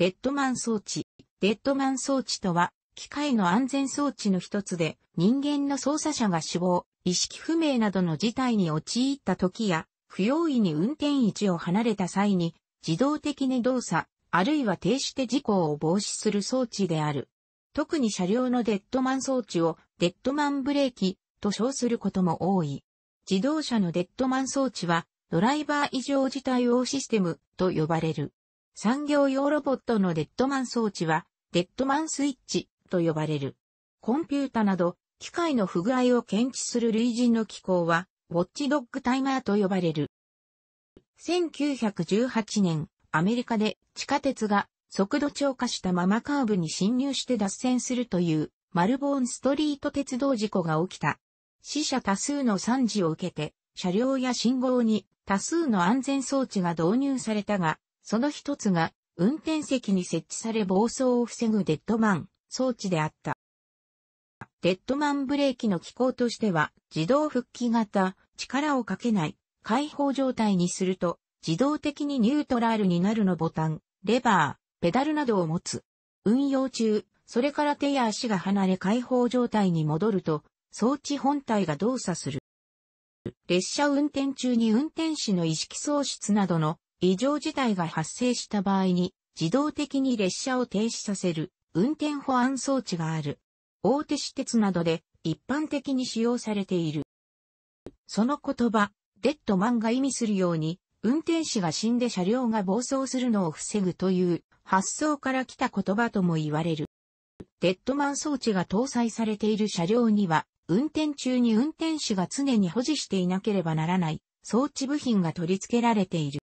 デッドマン装置。デッドマン装置とは、機械の安全装置の一つで、人間の操作者が死亡、意識不明などの事態に陥った時や、不用意に運転位置を離れた際に、自動的に動作、あるいは停止して事故を防止する装置である。特に車両のデッドマン装置をデッドマンブレーキと称することも多い。自動車のデッドマン装置はドライバー異常事態応システムと呼ばれる。産業用ロボットのデッドマン装置は、デッドマンスイッチと呼ばれる。コンピュータなど、機械の不具合を検知する類人の機構は、ウォッチドッグタイマーと呼ばれる。1918年、アメリカで地下鉄が速度超過したままカーブに侵入して脱線するというマルボーンストリート鉄道事故が起きた。死者多数の惨事を受けて、車両や信号に多数の安全装置が導入されたが、その一つが、運転席に設置され暴走を防ぐデッドマン装置であった。デッドマンブレーキの機構としては、自動復帰型、力をかけない、解放状態にすると、自動的にニュートラルになるのボタン、レバー、ペダルなどを持つ。運用中、それから手や足が離れ解放状態に戻ると、装置本体が動作する。列車運転中に運転士の意識喪失などの異常事態が発生した場合に自動的に列車を停止させる運転保安装置がある。大手私鉄などで一般的に使用されている。その言葉、デッドマンが意味するように、運転士が死んで車両が暴走するのを防ぐという発想から来た言葉とも言われる。デッドマン装置が搭載されている車両には、運転中に運転士が常に保持していなければならない装置部品が取り付けられている。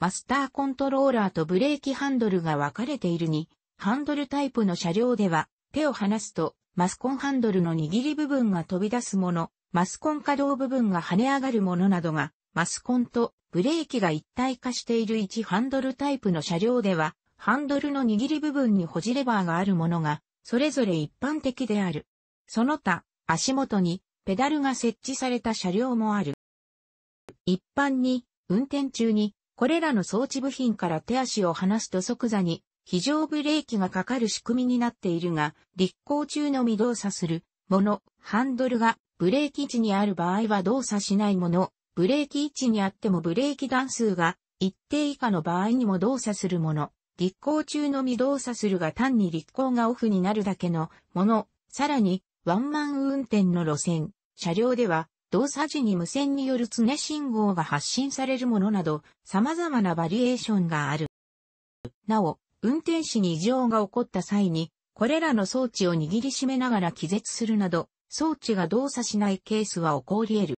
マスターコントローラーとブレーキハンドルが分かれているに、ハンドルタイプの車両では、手を離すと、マスコンハンドルの握り部分が飛び出すもの、マスコン稼働部分が跳ね上がるものなどが、マスコンとブレーキが一体化している1ハンドルタイプの車両では、ハンドルの握り部分に保持レバーがあるものが、それぞれ一般的である。その他、足元にペダルが設置された車両もある。一般に、運転中にこれらの装置部品から手足を離すと即座に非常ブレーキがかかる仕組みになっているが、立行中のみ動作するもの、ハンドルがブレーキ位置にある場合は動作しないもの、ブレーキ位置にあってもブレーキ段数が一定以下の場合にも動作するもの、立行中のみ動作するが単に立行がオフになるだけのもの、さらにワンマン運転の路線、車両では動作時に無線による常信号が発信されるものなど、様々なバリエーションがある。なお、運転士に異常が起こった際に、これらの装置を握りしめながら気絶するなど、装置が動作しないケースは起こり得る。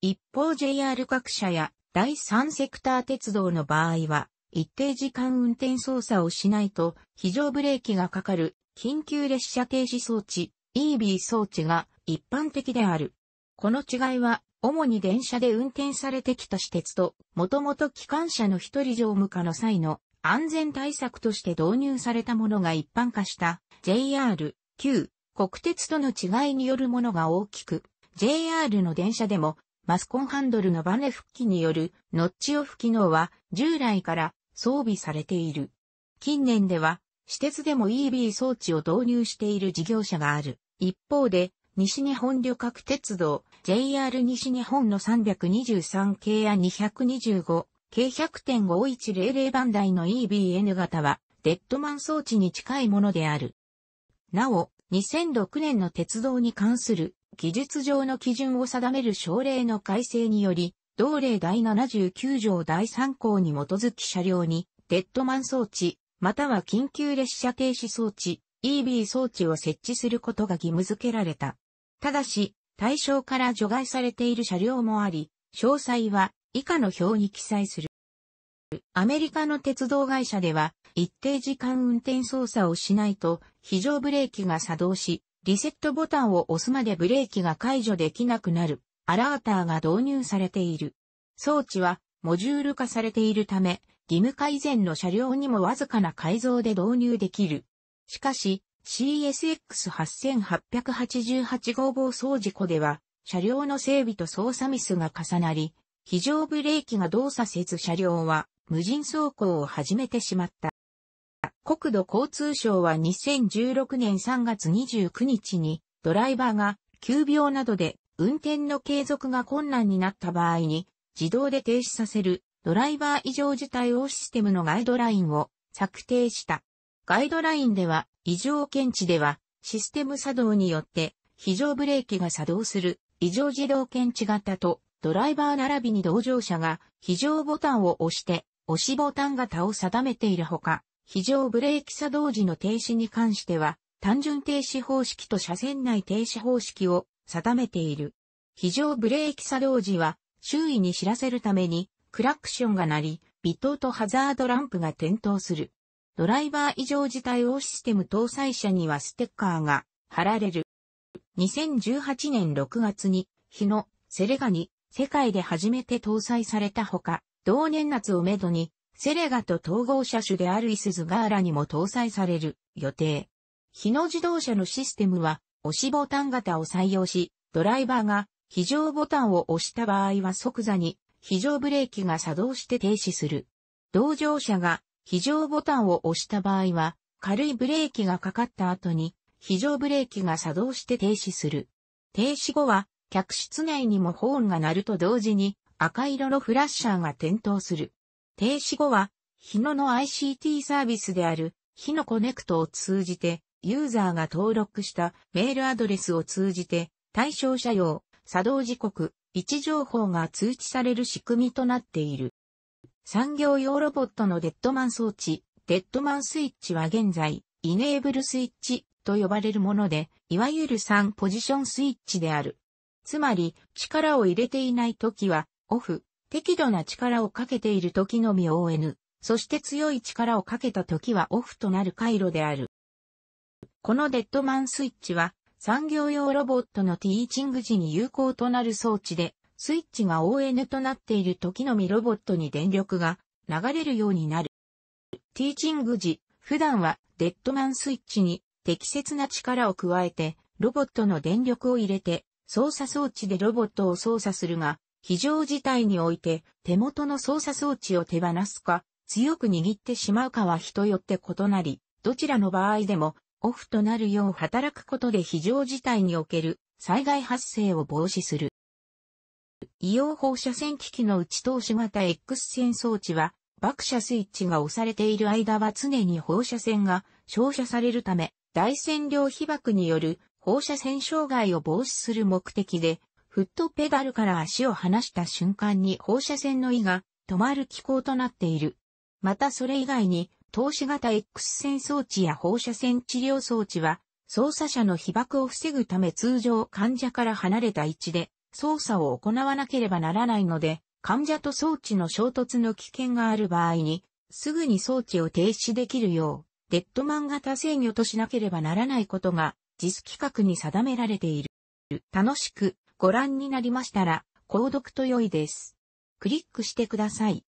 一方 JR 各社や第三セクター鉄道の場合は、一定時間運転操作をしないと、非常ブレーキがかかる緊急列車停止装置、EB 装置が一般的である。この違いは、主に電車で運転されてきた私鉄と、もともと機関車の一人乗務化の際の安全対策として導入されたものが一般化した JR、旧国鉄との違いによるものが大きく、JR の電車でもマスコンハンドルのバネ復帰によるノッチオフ機能は従来から装備されている。近年では私鉄でも EB 装置を導入している事業者がある。一方で西日本旅客鉄道、JR 西日本の323系や225、系100.5100番台の EBN 型は、デッドマン装置に近いものである。なお、2006年の鉄道に関する技術上の基準を定める省令の改正により、同令第79条第3項に基づき車両に、デッドマン装置、または緊急列車停止装置、EB 装置を設置することが義務付けられた。ただし、対象から除外されている車両もあり、詳細は以下の表に記載する。アメリカの鉄道会社では、一定時間運転操作をしないと、非常ブレーキが作動し、リセットボタンを押すまでブレーキが解除できなくなる、アラーターが導入されている。装置は、モジュール化されているため、義務化以前の車両にもわずかな改造で導入できる。しかし、CSX8888 号暴走事故では、車両の整備と操作ミスが重なり、非常ブレーキが動作せず車両は無人走行を始めてしまった。国土交通省は2016年3月29日にドライバーが急病などで運転の継続が困難になった場合に自動で停止させるドライバー異常事態をシステムのガイドラインを策定した。ガイドラインでは、異常検知では、システム作動によって、非常ブレーキが作動する、異常自動検知型と、ドライバー並びに同乗者が、非常ボタンを押して、押しボタン型を定めているほか、非常ブレーキ作動時の停止に関しては、単純停止方式と車線内停止方式を定めている。非常ブレーキ作動時は、周囲に知らせるために、クラクションが鳴り、微糖とハザードランプが点灯する。ドライバー異常事態をシステム搭載車にはステッカーが貼られる。2018年6月に、日野、セレガに世界で初めて搭載されたほか、同年夏をめどに、セレガと統合車種であるイスズガーラにも搭載される予定。日野自動車のシステムは、押しボタン型を採用し、ドライバーが非常ボタンを押した場合は即座に非常ブレーキが作動して停止する。同乗者が非常ボタンを押した場合は、軽いブレーキがかかった後に、非常ブレーキが作動して停止する。停止後は、客室内にもホーンが鳴ると同時に、赤色のフラッシャーが点灯する。停止後は、日野の ICT サービスである、日野コネクトを通じて、ユーザーが登録したメールアドレスを通じて、対象車用、作動時刻、位置情報が通知される仕組みとなっている。産業用ロボットのデッドマン装置、デッドマンスイッチは現在、イネーブルスイッチと呼ばれるもので、いわゆる3ポジションスイッチである。つまり、力を入れていない時は、オフ、適度な力をかけている時のみ ON、そして強い力をかけた時はオフとなる回路である。このデッドマンスイッチは、産業用ロボットのティーチング時に有効となる装置で、スイッチが ON となっている時のみロボットに電力が流れるようになる。ティーチング時、普段はデッドマンスイッチに適切な力を加えて、ロボットの電力を入れて、操作装置でロボットを操作するが、非常事態において手元の操作装置を手放すか、強く握ってしまうかは人よって異なり、どちらの場合でもオフとなるよう働くことで非常事態における災害発生を防止する。医黄放射線機器の内投し型 X 線装置は、爆射スイッチが押されている間は常に放射線が照射されるため、大線量被爆による放射線障害を防止する目的で、フットペダルから足を離した瞬間に放射線の位が止まる機構となっている。またそれ以外に、投資型 X 線装置や放射線治療装置は、操作者の被爆を防ぐため通常患者から離れた位置で操作を行わなければならないので、患者と装置の衝突の危険がある場合に、すぐに装置を停止できるよう、デッドマン型制御としなければならないことが、JIS 規格に定められている。楽しくご覧になりましたら、購読と良いです。クリックしてください。